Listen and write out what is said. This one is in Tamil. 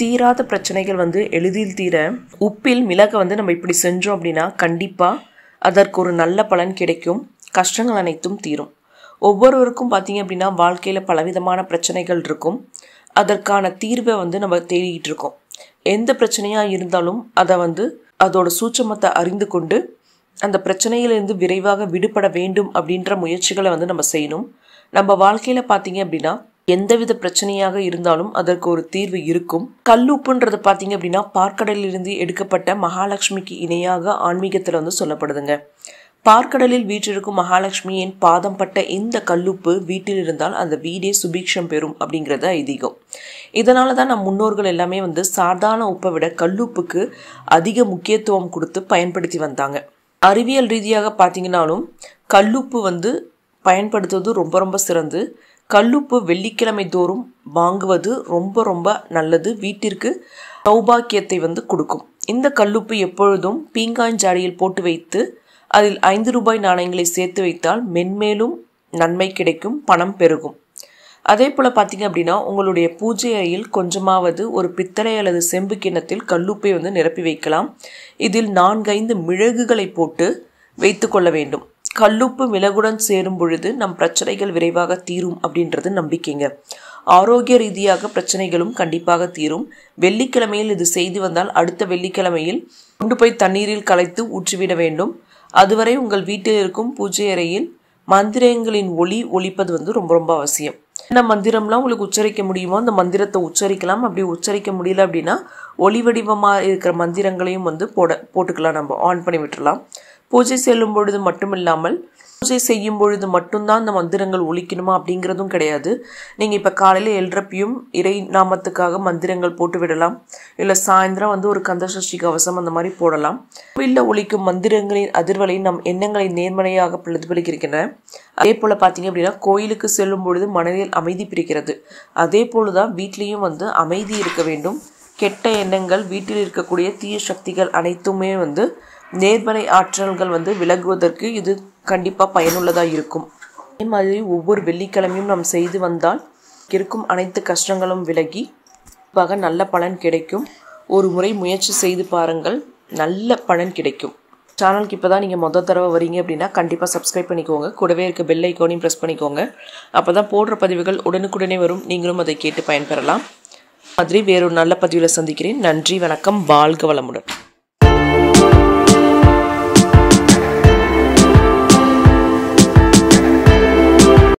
தீராத பிரச்சனைகள் வந்து எளிதில் தீர உப்பில் மிளகை வந்து நம்ம இப்படி செஞ்சோம் அப்படின்னா கண்டிப்பாக அதற்கு ஒரு நல்ல பலன் கிடைக்கும் கஷ்டங்கள் அனைத்தும் தீரும் ஒவ்வொருவருக்கும் பார்த்தீங்க அப்படின்னா வாழ்க்கையில் பலவிதமான பிரச்சனைகள் இருக்கும் அதற்கான தீர்வை வந்து நம்ம தேடிக்கிட்டு இருக்கோம் எந்த பிரச்சனையாக இருந்தாலும் அதை வந்து அதோட சூட்சமத்தை அறிந்து கொண்டு அந்த பிரச்சனையிலிருந்து விரைவாக விடுபட வேண்டும் அப்படின்ற முயற்சிகளை வந்து நம்ம செய்யணும் நம்ம வாழ்க்கையில் பார்த்தீங்க அப்படின்னா எந்தவித பிரச்சனையாக இருந்தாலும் அதற்கு ஒரு தீர்வு இருக்கும் கல்லுப்புன்றது பார்த்தீங்க அப்படின்னா பார்க்கடலிலிருந்து எடுக்கப்பட்ட மகாலட்சுமிக்கு இணையாக ஆன்மீகத்தில் வந்து சொல்லப்படுதுங்க பார்க்கடலில் வீற்றிருக்கும் மகாலட்சுமியின் பாதம் பட்ட இந்த கல்லுப்பு வீட்டில் இருந்தால் அந்த வீடே சுபீக்ஷம் பெறும் அப்படிங்கிறது ஐதீகம் இதனால தான் நம் முன்னோர்கள் எல்லாமே வந்து சாதாரண உப்பை விட கல்லுப்புக்கு அதிக முக்கியத்துவம் கொடுத்து பயன்படுத்தி வந்தாங்க அறிவியல் ரீதியாக பார்த்தீங்கன்னாலும் கல்லுப்பு வந்து பயன்படுத்துவது ரொம்ப ரொம்ப சிறந்து கல்லுப்பு வெள்ளிக்கிழமை தோறும் வாங்குவது ரொம்ப ரொம்ப நல்லது வீட்டிற்கு சௌபாக்கியத்தை வந்து கொடுக்கும் இந்த கல்லுப்பு எப்பொழுதும் பீங்காஞ்சாடியில் ஜாடியில் போட்டு வைத்து அதில் ஐந்து ரூபாய் நாணயங்களை சேர்த்து வைத்தால் மென்மேலும் நன்மை கிடைக்கும் பணம் பெருகும் அதே போல் பார்த்தீங்க அப்படின்னா உங்களுடைய பூஜை அறையில் கொஞ்சமாவது ஒரு பித்தளை அல்லது செம்பு கிண்ணத்தில் கல்லுப்பை வந்து நிரப்பி வைக்கலாம் இதில் நான்கைந்து மிளகுகளை போட்டு வைத்து கொள்ள வேண்டும் கல்லுப்பு மிளகுடன் சேரும் பொழுது நம் பிரச்சனைகள் விரைவாக தீரும் அப்படின்றது நம்பிக்கைங்க ஆரோக்கிய ரீதியாக பிரச்சனைகளும் கண்டிப்பாக தீரும் வெள்ளிக்கிழமையில் இது செய்து வந்தால் அடுத்த வெள்ளிக்கிழமையில் கொண்டு போய் தண்ணீரில் கலைத்து ஊற்றிவிட வேண்டும் அதுவரை உங்கள் வீட்டில் இருக்கும் பூஜை அறையில் மந்திரங்களின் ஒளி ஒழிப்பது வந்து ரொம்ப ரொம்ப அவசியம் என்ன மந்திரம்லாம் உங்களுக்கு உச்சரிக்க முடியுமோ அந்த மந்திரத்தை உச்சரிக்கலாம் அப்படி உச்சரிக்க முடியல அப்படின்னா ஒளி வடிவமாக இருக்கிற மந்திரங்களையும் வந்து போட போட்டுக்கலாம் நம்ம ஆன் பண்ணி விட்டுடலாம் பூஜை செல்லும் பொழுது மட்டுமில்லாமல் பூஜை செய்யும் பொழுது மட்டும்தான் இந்த மந்திரங்கள் ஒழிக்கணுமா அப்படிங்கிறதும் கிடையாது நீங்கள் இப்போ காலையில் எழுறப்பையும் இறை நாமத்துக்காக மந்திரங்கள் போட்டு விடலாம் இல்லை சாயந்தரம் வந்து ஒரு கந்தசஷ்டி கவசம் அந்த மாதிரி போடலாம் கோவிலில் ஒழிக்கும் மந்திரங்களின் அதிர்வலை நம் எண்ணங்களை நேர்மறையாக பிரதிபலிக்கின்றன அதே போல் பார்த்தீங்க அப்படின்னா கோயிலுக்கு செல்லும் பொழுது மனதில் அமைதி பிரிக்கிறது அதே போல் தான் வீட்லேயும் வந்து அமைதி இருக்க வேண்டும் கெட்ட எண்ணங்கள் வீட்டில் இருக்கக்கூடிய தீய சக்திகள் அனைத்துமே வந்து நேர்மறை ஆற்றல்கள் வந்து விலகுவதற்கு இது கண்டிப்பாக பயனுள்ளதாக இருக்கும் அதே மாதிரி ஒவ்வொரு வெள்ளிக்கிழமையும் நாம் செய்து வந்தால் இருக்கும் அனைத்து கஷ்டங்களும் விலகி பக நல்ல பலன் கிடைக்கும் ஒரு முறை முயற்சி செய்து பாருங்கள் நல்ல பலன் கிடைக்கும் சேனலுக்கு இப்போ தான் நீங்கள் மொதல் தடவை வரீங்க அப்படின்னா கண்டிப்பாக சப்ஸ்கிரைப் பண்ணிக்கோங்க கூடவே இருக்க பெல் ஐக்கோனையும் ப்ரெஸ் பண்ணிக்கோங்க அப்போ தான் போடுற பதிவுகள் உடனுக்குடனே வரும் நீங்களும் அதை கேட்டு பயன்பெறலாம் மாதிரி வேறொரு நல்ல பதிவில் சந்திக்கிறேன் நன்றி வணக்கம் வாழ்க வளமுடன்